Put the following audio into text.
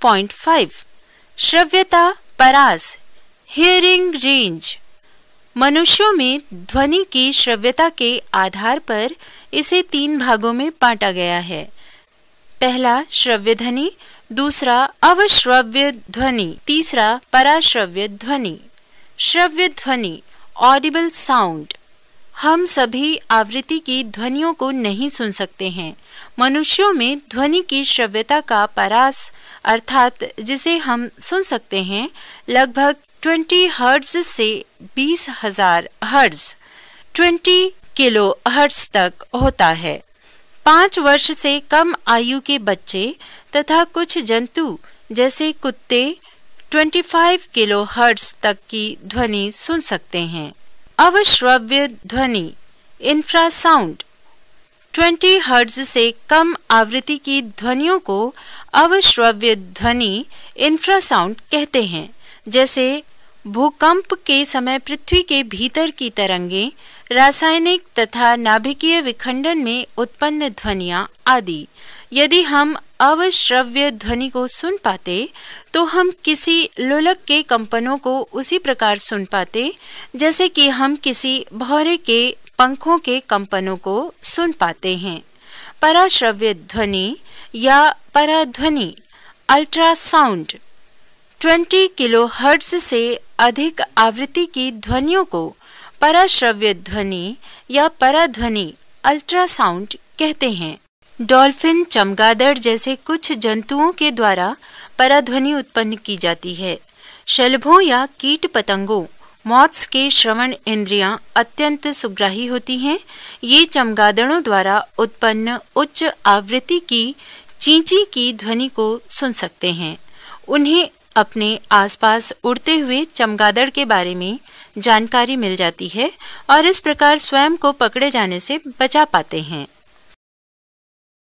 five श्रव्यता परास hearing range मनुष्यों में ध्वनि की श्रव्यता के आधार पर इसे तीन भागों में बांटा गया है पहला श्रव्य ध्वनि दूसरा अवश्रव्य ध्वनि तीसरा पराश्रव्य ध्वनि श्रव्य ध्वनि ऑडिबल साउंड हम सभी आवृत्ति की ध्वनियों को नहीं सुन सकते हैं मनुष्यों में ध्वनि की श्रव्यता का परास अर्थात जिसे हम सुन सकते हैं लगभग 20 हर्ट्ज से बीस हजार हर्ट्ज 20 किलो हर्ट्ज तक होता है पाँच वर्ष से कम आयु के बच्चे तथा कुछ जंतु जैसे कुत्ते 25 किलो हर्ट्ज तक की ध्वनि सुन सकते हैं अवश्रव्य ध्वनि इंफ्रासाउंड 20 हर्ज से कम आवृत्ति की ध्वनियों को अवश्रव्य ध्वनि इंफ्रासाउंड कहते हैं जैसे भूकंप के समय पृथ्वी के भीतर की तरंगें रासायनिक तथा नाभिकीय विखंडन में उत्पन्न ध्वनिया आदि यदि हम अवश्रव्य ध्वनि को सुन पाते तो हम किसी लोलक के कंपनों को उसी प्रकार सुन पाते जैसे कि हम किसी भौरे के पंखों के कंपनों को सुन पाते हैं पराश्रव्य ध्वनि या पराध्वनि अल्ट्रासाउंड ट्वेंटी किलो हर्ट्ज से अधिक आवृत्ति की ध्वनियों को पराश्रव्य ध्वनि या पराध्वनि अल्ट्रासाउंड कहते हैं डॉल्फिन चमगादड़ जैसे कुछ जंतुओं के द्वारा पराध्वनि उत्पन्न की जाती है शलभों या कीट पतंगों मॉथ्स के श्रवण इंद्रियां अत्यंत सुग्राही होती हैं ये चमगादड़ों द्वारा उत्पन्न उच्च आवृत्ति की चींची की ध्वनि को सुन सकते हैं उन्हें अपने आसपास उड़ते हुए चमगादड़ के बारे में जानकारी मिल जाती है और इस प्रकार स्वयं को पकड़े जाने से बचा पाते हैं